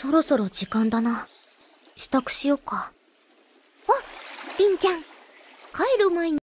そろそろ時間だな。支度しようか。あ、りんちゃん。帰る前に。